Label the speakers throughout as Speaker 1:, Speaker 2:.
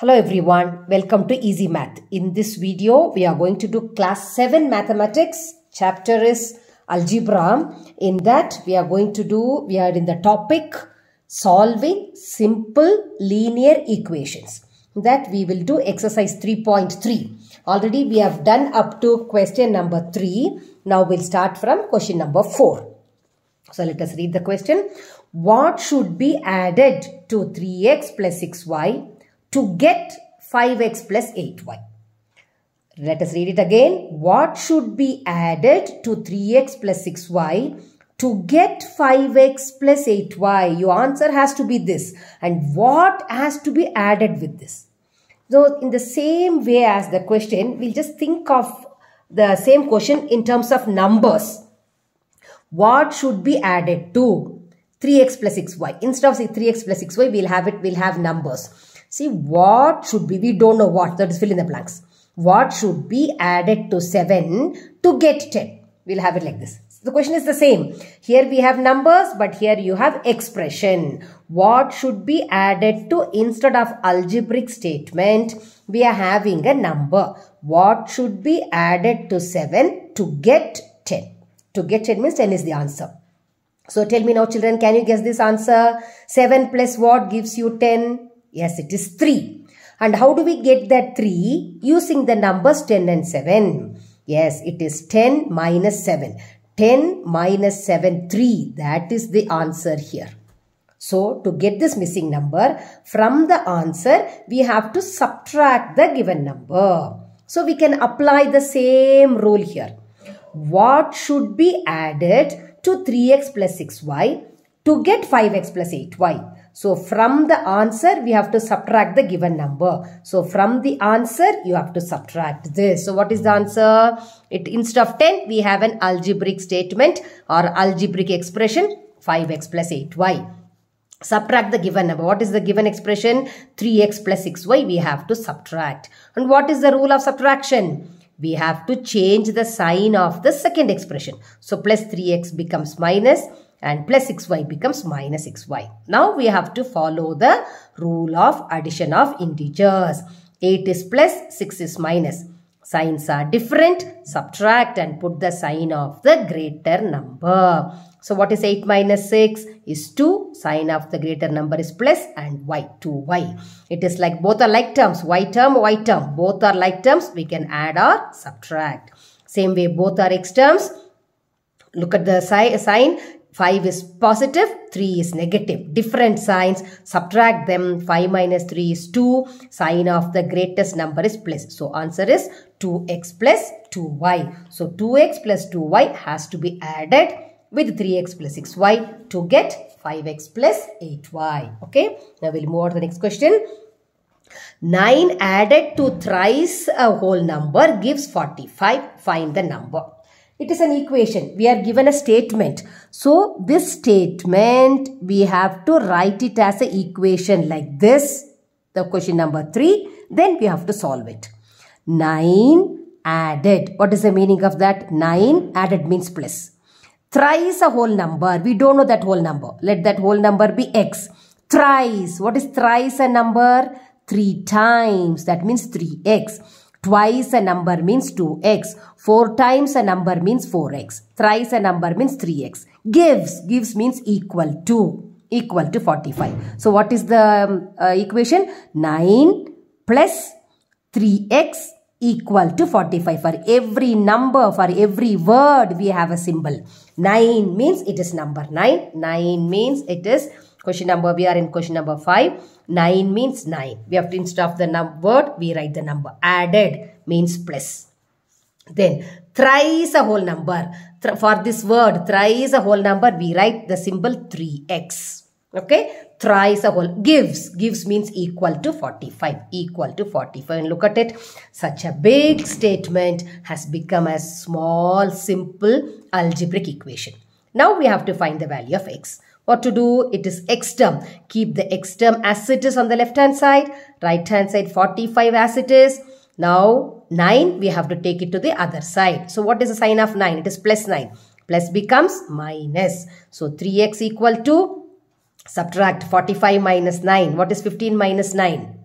Speaker 1: Hello everyone, welcome to Easy Math. In this video, we are going to do class 7 mathematics. Chapter is algebra. In that, we are going to do, we are in the topic solving simple linear equations. In that we will do exercise 3.3. Already we have done up to question number 3. Now we'll start from question number 4. So let us read the question. What should be added to 3x plus 6y to get 5x plus 8y. Let us read it again. What should be added to 3x plus 6y to get 5x plus 8y? Your answer has to be this. And what has to be added with this? So in the same way as the question, we'll just think of the same question in terms of numbers. What should be added to 3x plus 6y? Instead of 3x plus 6y, we'll have it, we'll have numbers. See, what should be? We don't know what. That is fill in the blanks. What should be added to 7 to get 10? We'll have it like this. So the question is the same. Here we have numbers, but here you have expression. What should be added to instead of algebraic statement? We are having a number. What should be added to 7 to get 10? To get 10 means 10 is the answer. So tell me now children, can you guess this answer? 7 plus what gives you 10? Yes, it is 3. And how do we get that 3? Using the numbers 10 and 7. Yes, it is 10 minus 7. 10 minus 7, 3. That is the answer here. So, to get this missing number, from the answer, we have to subtract the given number. So, we can apply the same rule here. What should be added to 3x plus 6y to get 5x plus 8y. So from the answer, we have to subtract the given number. So from the answer, you have to subtract this. So what is the answer? It Instead of 10, we have an algebraic statement or algebraic expression 5x plus 8y. Subtract the given number. What is the given expression? 3x plus 6y we have to subtract. And what is the rule of subtraction? We have to change the sign of the second expression. So plus 3x becomes minus minus and plus 6y becomes minus 6y. Now we have to follow the rule of addition of integers. 8 is plus, 6 is minus. Signs are different. Subtract and put the sign of the greater number. So what is 8 minus 6 is 2. Sign of the greater number is plus and y, 2y. It is like both are like terms. y term, y term. Both are like terms. We can add or subtract. Same way both are x terms look at the si sign 5 is positive, 3 is negative. Different signs, subtract them. 5 minus 3 is 2. Sign of the greatest number is plus. So answer is 2x plus 2y. So 2x plus 2y has to be added with 3x plus 6y to get 5x plus 8y. Okay. Now we'll move on to the next question. 9 added to thrice a whole number gives 45. Find the number. It is an equation. We are given a statement. So this statement, we have to write it as an equation like this. The question number 3. Then we have to solve it. 9 added. What is the meaning of that? 9 added means plus. Thrice a whole number. We don't know that whole number. Let that whole number be x. Thrice. What is thrice a number? 3 times. That means 3x. Twice a number means 2x. Four times a number means 4x. Thrice a number means 3x. Gives. Gives means equal to. Equal to 45. So what is the um, uh, equation? 9 plus 3x equal to 45. For every number, for every word, we have a symbol. 9 means it is number 9. 9 means it is Question number, we are in question number 5. 9 means 9. We have to instead of the word, we write the number. Added means plus. Then, thrice a whole number. Th for this word, thrice a whole number, we write the symbol 3x. Okay, thrice a whole gives gives means equal to 45 equal to 45 and look at it such a big statement has become a small simple algebraic equation now we have to find the value of x what to do? It is x term. Keep the x term as it is on the left hand side. Right hand side 45 as it is. Now 9 we have to take it to the other side. So what is the sign of 9? It is plus 9. Plus becomes minus. So 3x equal to subtract 45 minus 9. What is 15 minus 9?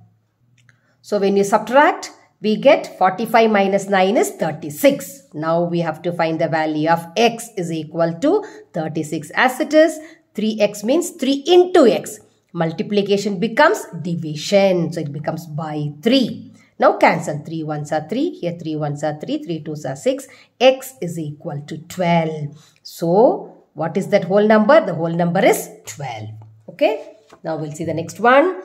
Speaker 1: So when you subtract we get 45 minus 9 is 36. Now we have to find the value of x is equal to 36 as it is. 3x means 3 into x. Multiplication becomes division. So it becomes by 3. Now cancel 3 ones are 3. Here 3 ones are 3. 3 twos are 6. x is equal to 12. So what is that whole number? The whole number is 12. Okay. Now we'll see the next one.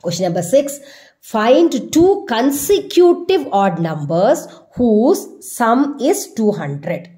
Speaker 1: Question number 6. Find two consecutive odd numbers whose sum is 200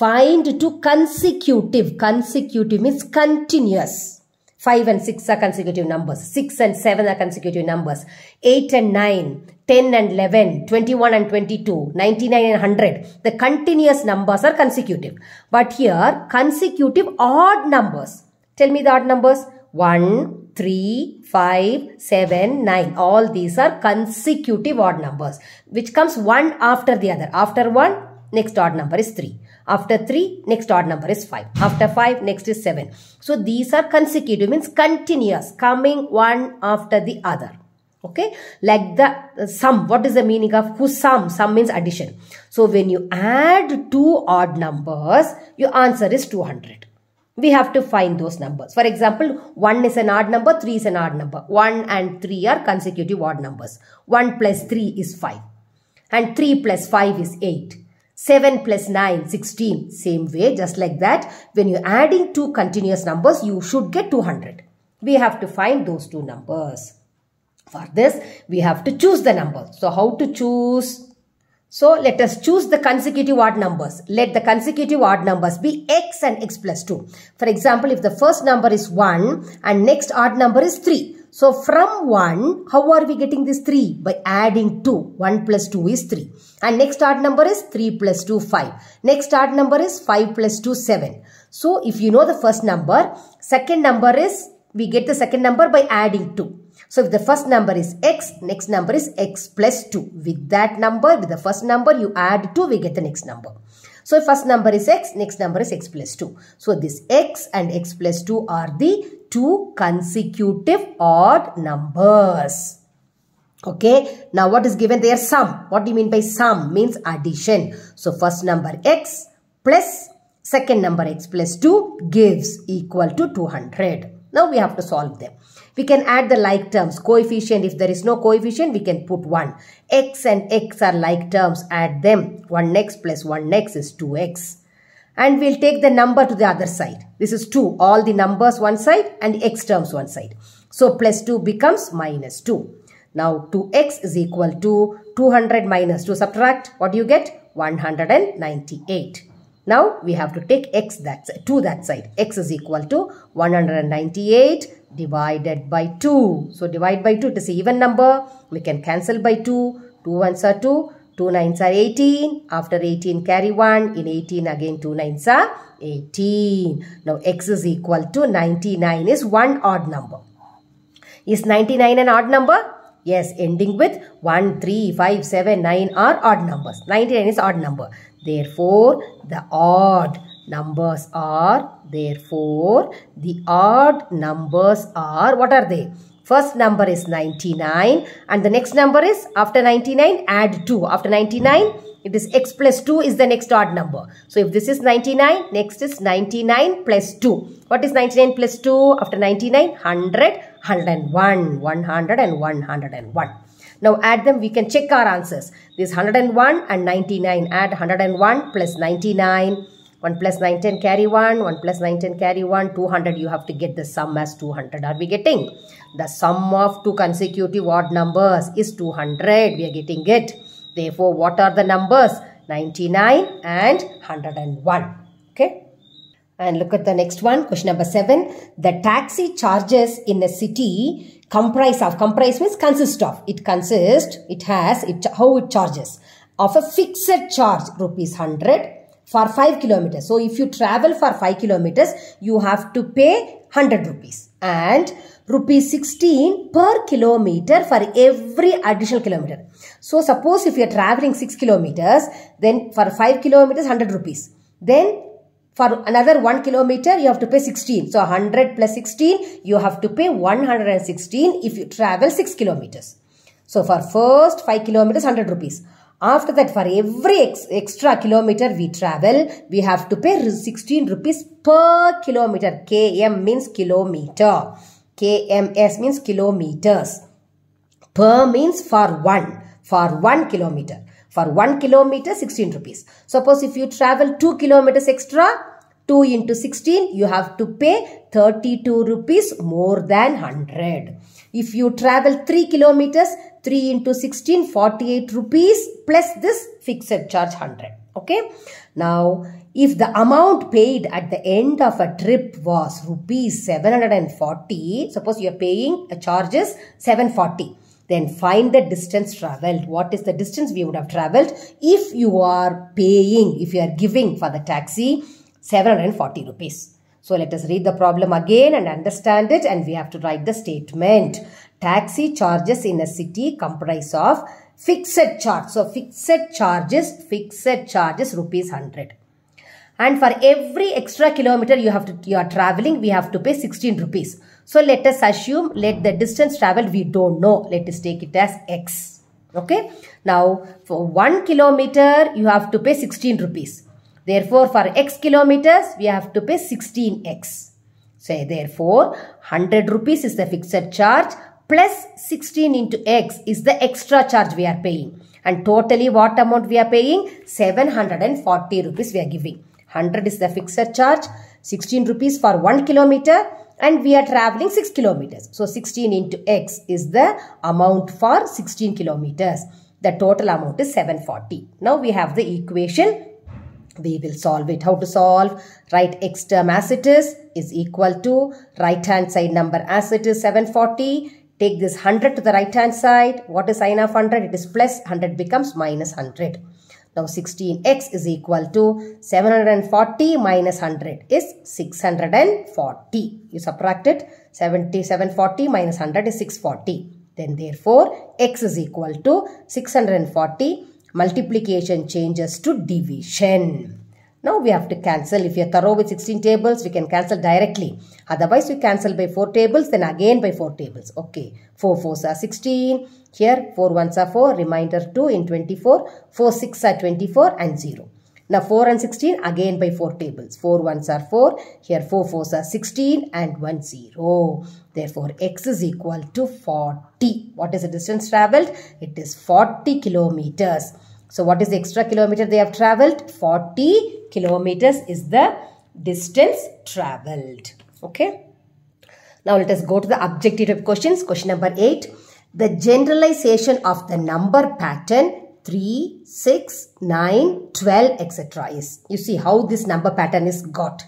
Speaker 1: find two consecutive. Consecutive means continuous. 5 and 6 are consecutive numbers. 6 and 7 are consecutive numbers. 8 and 9, 10 and 11, 21 and 22, 99 and 100. The continuous numbers are consecutive. But here, consecutive odd numbers. Tell me the odd numbers. 1, 3, 5, 7, 9. All these are consecutive odd numbers. Which comes one after the other. After 1, next odd number is 3. After 3, next odd number is 5. After 5, next is 7. So these are consecutive, means continuous, coming one after the other. Okay, like the uh, sum. What is the meaning of whose sum? Sum means addition. So when you add two odd numbers, your answer is 200 we have to find those numbers. For example, 1 is an odd number, 3 is an odd number. 1 and 3 are consecutive odd numbers. 1 plus 3 is 5 and 3 plus 5 is 8. 7 plus 9, 16. Same way, just like that, when you're adding two continuous numbers, you should get 200. We have to find those two numbers. For this, we have to choose the number. So, how to choose? So, let us choose the consecutive odd numbers. Let the consecutive odd numbers be x and x plus 2. For example, if the first number is 1 and next odd number is 3. So from 1, how are we getting this 3? By adding 2. 1 plus 2 is 3. And next odd number is 3 plus 2, 5. Next odd number is 5 plus 2, 7. So if you know the first number, second number is, we get the second number by adding 2. So if the first number is x, next number is x plus 2. With that number, with the first number, you add 2, we get the next number. So first number is x, next number is x plus 2. So this x and x plus 2 are the two consecutive odd numbers. Okay, now what is given there? Sum. What do you mean by sum? Means addition. So first number x plus second number x plus 2 gives equal to 200. Now we have to solve them. We can add the like terms. Coefficient, if there is no coefficient, we can put 1. x and x are like terms. Add them. 1x plus 1x is 2x. And we'll take the number to the other side. This is 2. All the numbers one side and x terms one side. So plus 2 becomes minus 2. Now 2x is equal to 200 minus 2. Subtract. What do you get? 198. Now we have to take x that to that side. x is equal to 198 divided by 2. So divide by 2, it is even number. We can cancel by 2. 2 ones are 2. 2 nines are 18. After 18 carry 1. In 18 again 2 nines are 18. Now x is equal to 99 is one odd number. Is 99 an odd number? Yes, ending with 1, 3, 5, 7, 9 are odd numbers. 99 is odd number. Therefore, the odd Numbers are therefore the odd numbers are what are they? First number is 99 and the next number is after 99 add 2. After 99 it is x plus 2 is the next odd number. So if this is 99 next is 99 plus 2. What is 99 plus 2? After 99 100 101 100 and 101. Now add them, we can check our answers. This 101 and 99. Add 101 plus 99 1 plus 9, 10 carry 1, 1 plus 9, 10 carry 1, 200. You have to get the sum as 200. Are we getting? The sum of two consecutive odd numbers is 200. We are getting it. Therefore, what are the numbers? 99 and 101. Okay. And look at the next one. Question number 7. The taxi charges in a city comprise of. Comprise means consist of. It consists, it has, it how it charges. Of a fixed charge, rupees 100 for 5 kilometers. So if you travel for 5 kilometers, you have to pay 100 rupees and rupees 16 per kilometer for every additional kilometer. So suppose if you are traveling 6 kilometers, then for 5 kilometers 100 rupees. Then for another 1 kilometer you have to pay 16. So 100 plus 16 you have to pay 116 if you travel 6 kilometers. So for first 5 kilometers 100 rupees. After that, for every ex extra kilometer we travel, we have to pay 16 rupees per kilometer. KM means kilometer. KMS means kilometers. Per means for one. For one kilometer. For one kilometer, 16 rupees. Suppose if you travel 2 kilometers extra, 2 into 16, you have to pay 32 rupees more than 100. If you travel 3 kilometers, 3 into 16, 48 rupees plus this fixed charge 100. Okay. Now, if the amount paid at the end of a trip was rupees 740, suppose you are paying a charges 740 then find the distance traveled. What is the distance we would have traveled if you are paying, if you are giving for the taxi 740 rupees. So let us read the problem again and understand it and we have to write the statement. Taxi charges in a city comprise of fixed charge. So fixed charges, fixed charges rupees 100. And for every extra kilometer you have to, you are traveling, we have to pay 16 rupees. So let us assume, let the distance traveled, we don't know. Let us take it as x. Okay. Now for one kilometer, you have to pay 16 rupees. Therefore, for x kilometers, we have to pay 16x. So, therefore, 100 rupees is the fixed charge plus 16 into x is the extra charge we are paying. And totally what amount we are paying? 740 rupees we are giving. 100 is the fixed charge, 16 rupees for 1 kilometer and we are traveling 6 kilometers. So 16 into x is the amount for 16 kilometers. The total amount is 740. Now we have the equation we will solve it. How to solve? Write x term as it is is equal to right hand side number as it is 740. Take this 100 to the right hand side. What is sine of 100? It is plus 100 becomes minus 100. Now 16x is equal to 740 minus 100 is 640. You subtract it. 7740 minus 100 is 640. Then therefore, x is equal to 640 multiplication changes to division. Now we have to cancel. If you are thorough with 16 tables, we can cancel directly. Otherwise, we cancel by 4 tables, then again by 4 tables. Okay, 4 4s are 16. Here, 4 1s are 4, Reminder 2 in 24, 4 6 are 24 and 0. Now 4 and 16 again by 4 tables. 4 ones are 4. Here 4 fours are 16 and 1 0. Therefore x is equal to 40. What is the distance travelled? It is 40 kilometers. So what is the extra kilometer they have travelled? 40 kilometers is the distance travelled. Okay. Now let us go to the objective questions. Question number 8. The generalization of the number pattern 3, 6, 9, 12, etc. is. You see how this number pattern is got.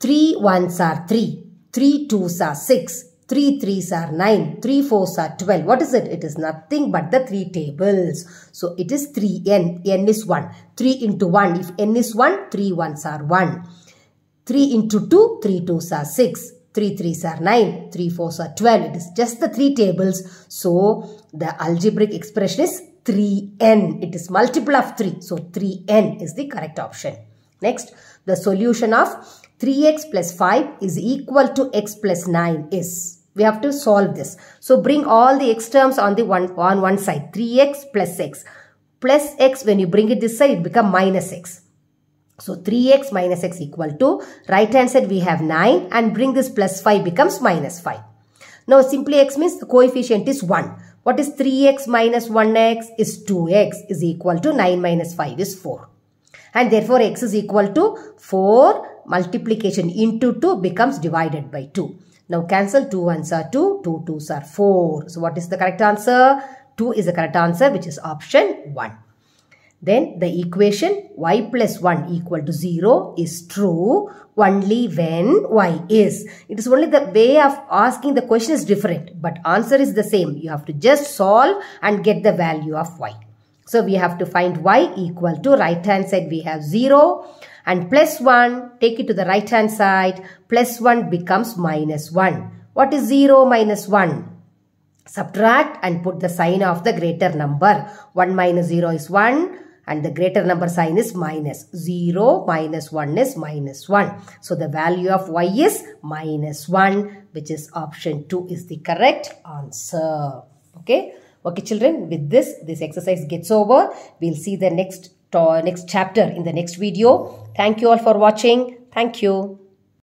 Speaker 1: 3 ones are 3, 3 twos are 6, 3 threes are 9, 3 fours are 12. What is it? It is nothing but the 3 tables. So it is 3n. n is 1. 3 into 1. If n is 1, 3 ones are 1. 3 into 2, 3 twos are 6. 3 threes are 9, 3 fours are 12. It is just the 3 tables. So the algebraic expression is 3n. It is multiple of 3. So 3n is the correct option. Next, the solution of 3x plus 5 is equal to x plus 9 is. We have to solve this. So bring all the x terms on the one on one side. 3x plus x. Plus x when you bring it this side it become minus x. So 3x minus x equal to right hand side we have 9 and bring this plus 5 becomes minus 5. Now simply x means the coefficient is 1. What is 3x minus 1x is 2x is equal to 9 minus 5 is 4. And therefore x is equal to 4 multiplication into 2 becomes divided by 2. Now cancel 2 ones are 2, 2 twos are 4. So what is the correct answer? 2 is the correct answer which is option 1 then the equation y plus 1 equal to 0 is true only when y is. It is only the way of asking the question is different but answer is the same. You have to just solve and get the value of y. So we have to find y equal to right hand side we have 0 and plus 1 take it to the right hand side plus 1 becomes minus 1. What is 0 minus 1? Subtract and put the sign of the greater number. 1 minus 0 is 1 and the greater number sign is 0 minus 1 is minus 1. So the value of y is minus 1 which is option 2 is the correct answer. Okay. Okay children with this this exercise gets over. We'll see the next, next chapter in the next video. Thank you all for watching. Thank you.